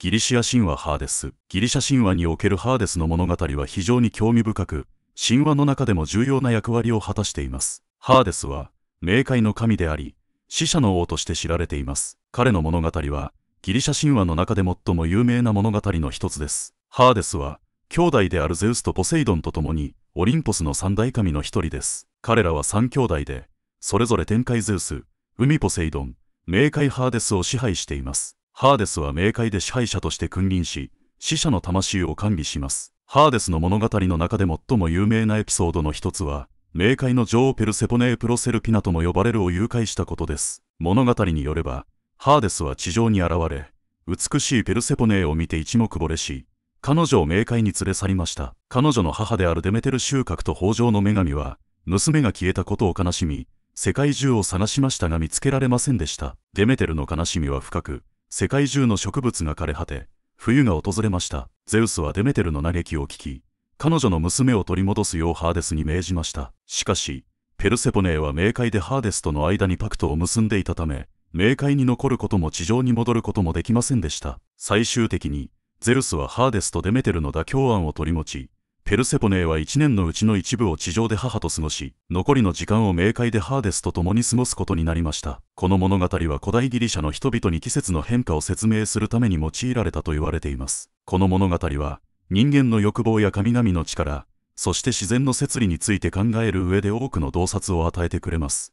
ギリシア神話ハーデス。ギリシャ神話におけるハーデスの物語は非常に興味深く、神話の中でも重要な役割を果たしています。ハーデスは、冥界の神であり、死者の王として知られています。彼の物語は、ギリシャ神話の中で最も有名な物語の一つです。ハーデスは、兄弟であるゼウスとポセイドンと共に、オリンポスの三大神の一人です。彼らは三兄弟で、それぞれ天界ゼウス、海ポセイドン、冥界ハーデスを支配しています。ハーデスは冥界で支配者として君臨し、死者の魂を管理します。ハーデスの物語の中で最も有名なエピソードの一つは、冥界の女王ペルセポネープロセルピナとも呼ばれるを誘拐したことです。物語によれば、ハーデスは地上に現れ、美しいペルセポネーを見て一目惚れし、彼女を冥界に連れ去りました。彼女の母であるデメテル収穫と豊穣の女神は、娘が消えたことを悲しみ、世界中を探しましたが見つけられませんでした。デメテルの悲しみは深く、世界中の植物が枯れ果て、冬が訪れました。ゼウスはデメテルの嘆きを聞き、彼女の娘を取り戻すようハーデスに命じました。しかし、ペルセポネーは冥界でハーデスとの間にパクトを結んでいたため、冥界に残ることも地上に戻ることもできませんでした。最終的に、ゼウスはハーデスとデメテルの妥協案を取り持ち、ペルセポネーは1年のうちの一部を地上で母と過ごし、残りの時間を冥界でハーデスと共に過ごすことになりました。この物語は古代ギリシャの人々に季節の変化を説明するために用いられたと言われています。この物語は、人間の欲望や神々の力、そして自然の摂理について考える上で多くの洞察を与えてくれます。